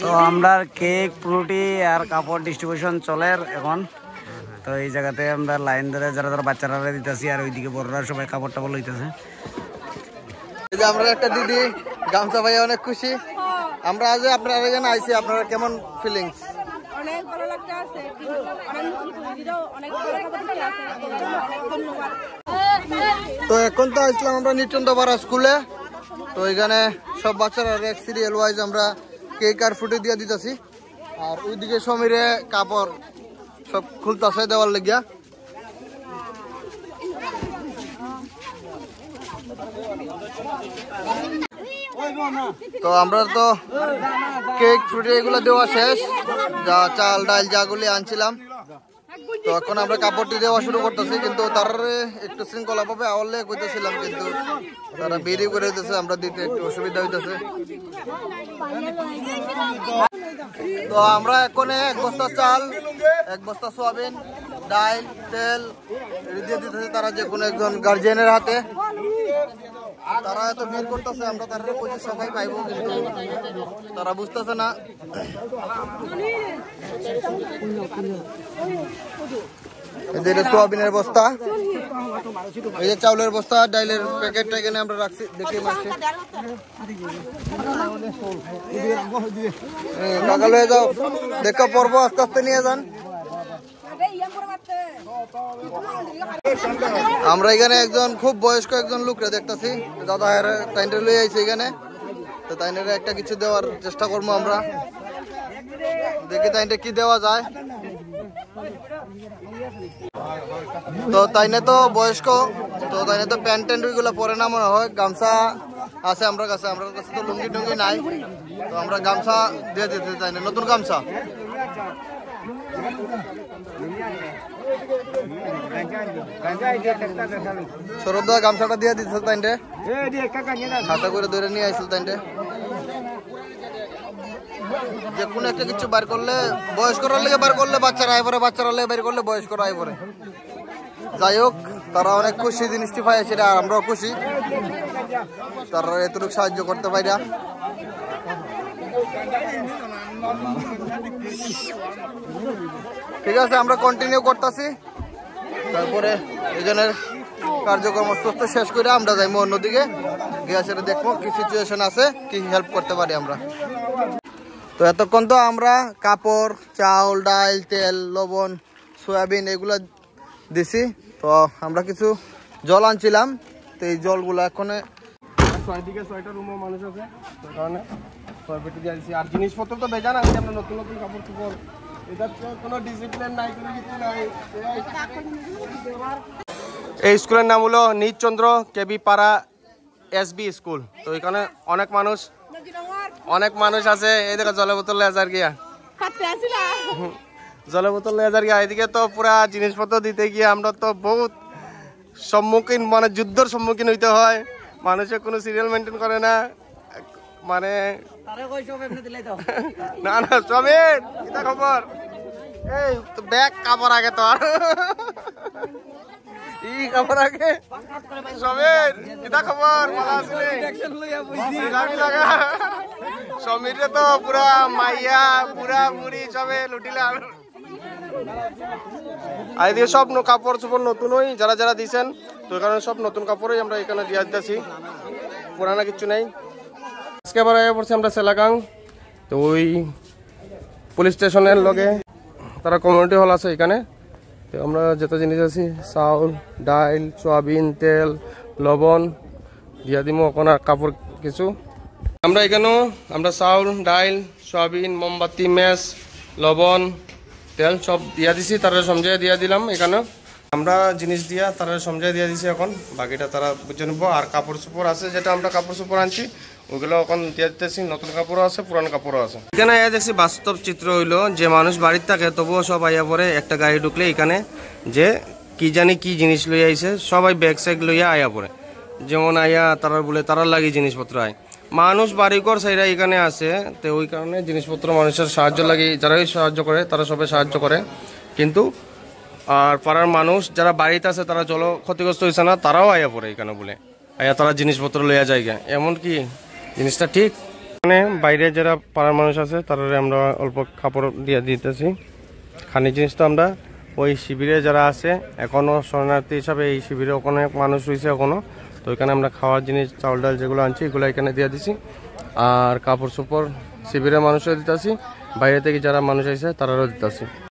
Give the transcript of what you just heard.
তো আমরা কেক ফ্রুটি আর কাপড় ডিস্ট্রিবিউশন চলের এখন তো এই জায়গাতে আমরা লাইন ধরে যারা যারা বাচ্চারা দিতেছি আর ওইদিকে বড়রা সবাই কাপড় টাপড় লইতেছে আমরা একটা দিদি গামছা ভাই অনেক খুশি আমরা আজ আপনার এখানে আইছি আপনারা কেমন ফিলিংস তো এখন তো আসলাম আমরা নিটন স্কুলে তো এখানে সব বাচ্চারা এক সিরিয়াল ওয়াইজ আমরা কেক আর ফুটে দিয়ে দিতেছি আর ওইদিকে সমীরে কাপড় সব খুলতেছে দেওয়ার লেগিয়া তো আমরা তো কেক ফ্রুটি এগুলো দেওয়া শেষ যা চাল ডাল যাগুলি আনছিলাম তো এখন আমরা কাপড়টি দেওয়া শুরু করতেছি কিন্তু তার একটু শৃঙ্খলাভাবে আওয়ালে কইতেছিলাম কিন্তু তারা বেরি করে দিতেছে আমরা দিতে একটু অসুবিধা হইতেছে তো আমরা এখন এক বস্তা চাল এক বস্তা সোয়াবিন ডাইল তেল দিয়ে দিতেছে তারা যে কোনো একজন গার্জিয়ানের হাতে তারা এত ভিড় করতেছে আমরা তারা প্রচুর সবাই পাইব তারা বুঝতেছে না যে সোয়াবিনের বস্তা এই যে চাউলের বস্তা ডাইলের প্যাকেটটা এখানে আমরা রাখছি দেখে মারছি কাকা লয়ে যাও দেখা পর্ব আস্তে আস্তে নিয়ে যান আমরা এখানে একজন খুব বয়স্ক একজন লোকরে দেখতেছি দাদা তাইনরে লই আইছে এখানে তো তাইনের একটা কিছু দেওয়ার চেষ্টা করবো আমরা দেখি তাইনটা কি দেওয়া যায় তো তাইনে তো বয়স্ক তো তাইনে তো প্যান্ট ট্যান্ট ওইগুলো পরে না মনে হয় গামছা আছে আমরা কাছে আমরা কাছে তো লুঙ্গি টুঙ্গি নাই তো আমরা গামছা দিয়ে দিতে তাইনে নতুন গামছা শরদা গামছাটা দিয়ে দিতে তাই হাতে করে ধরে নিয়ে আসল তাই যে কোনো একটা কিছু বার করলে বয়স্কর লেগে বার করলে বাচ্চারা আয় পরে বাচ্চারা লেগে বের করলে বয়স্কর আয় পরে যাই হোক তারা অনেক খুশি জিনিসটি পাই সেটা আর আমরাও খুশি তারা এতটুকু সাহায্য করতে পারি ঠিক আছে আমরা কন্টিনিউ করতেছি তারপরে এজনের কার্যক্রম অস্ত শেষ করে আমরা যাইবো অন্যদিকে গিয়ে সেটা দেখবো কি সিচুয়েশন আছে কি হেল্প করতে পারি আমরা তো এতক্ষণ তো আমরা কাপড় চাউল ডাল তেল লবণ সয়াবিন এগুলো দিছি তো আমরা কিছু জল আনছিলাম তো এই জলগুলো এখন ছয় আচ্ছা, দিকে ছয়টা রুমও মানুষ আছে কারণে আর জিনিসপত্র তো বেজা না আমরা নতুন নতুন কাপড় চোপড় এটার তো কোনো ডিসিপ্লিন নাই কোনো কিছু এই স্কুলের নাম হলো নীতচন্দ্র কেবি পাড়া এসবি স্কুল তো এখানে অনেক মানুষ অনেক মানুষ আছে এই দেখো জলে বোতল লেজার গিয়া জলের বোতল লেজার গিয়া এদিকে তো পুরা জিনিসপত্র দিতে গিয়ে আমরা তো বহুত সম্মুখীন মানে যুদ্ধর সম্মুখীন হইতে হয় মানুষের কোনো সিরিয়াল মেনটেন করে না মানে না না সবেন কিতা খবর এই ব্যাগ কাপড় আগে তো ই আগে খবর তো পুরা মাইয়া সবে আর সব কাপড় চোপড় নতুন ওই যারা যারা দিয়েছেন তো কারণে সব নতুন কাপড়ই আমরা এখানে দিয়ে দিতেছি পুরানা কিছু নেই আজকে আবার আয়া পড়ছি আমরা সেলাকাং তো ওই পুলিশ স্টেশনের লগে তারা কমিউনিটি হল আছে এখানে তো আমরা যত জিনিস আছি চাউল ডাইল সয়াবিন তেল লবণ দিয়া দিব এখন আর কাপড় কিছু আমরা এখানেও আমরা চাউল ডাইল সয়াবিন মোমবাতি মেস লবণ তেল সব দিয়া দিছি তারা সমঝাই দিয়া দিলাম এখানে আমরা জিনিস দিয়া তারা সমঝাই দিয়া দিছি এখন বাকিটা তারা বুঝে নেবো আর কাপড় চোপড় আছে যেটা আমরা কাপড় চোপড় আনছি ওইগুলো এখন দিয়ে নতুন কাপড়ও আছে পুরান কাপড়ও আছে এখানে আয়া দেখছি বাস্তব চিত্র হইলো যে মানুষ বাড়ির থাকে তবুও সব আইয়া পরে একটা গাড়ি ঢুকলে এখানে যে কি জানি কি জিনিস লইয়া আইছে সবাই ব্যাগ স্যাগ লইয়া আয়া পরে যেমন আয়া তারা বলে তারার লাগে জিনিসপত্র আয় মানুষ বাড়িঘর সেটা এখানে আছে তো ওই কারণে জিনিসপত্র মানুষের সাহায্য লাগে যারাই সাহায্য করে তারা সবাই সাহায্য করে কিন্তু আর পাড়ার মানুষ যারা বাড়িতে আছে তারা জল ক্ষতিগ্রস্ত হয়েছে না তারাও আয়া পড়ে এখানে বলে আয়া তারা জিনিসপত্র লইয়া যায় এমন কি জিনিসটা ঠিক মানে বাইরে যারা পাড়ার মানুষ আছে তারা আমরা অল্প কাপড় দিয়ে দিতেছি খানি জিনিস তো আমরা ওই শিবিরে যারা আছে এখনও শরণার্থী হিসাবে এই শিবিরে ওখানে মানুষ রয়েছে এখনও তো ওইখানে আমরা খাওয়ার জিনিস চাউল ডাল যেগুলো আনছি এগুলো এখানে দিয়ে দিছি আর কাপড় সুপড় শিবিরের মানুষও দিতেছি বাইরে থেকে যারা মানুষ আছে তারাও দিতেছি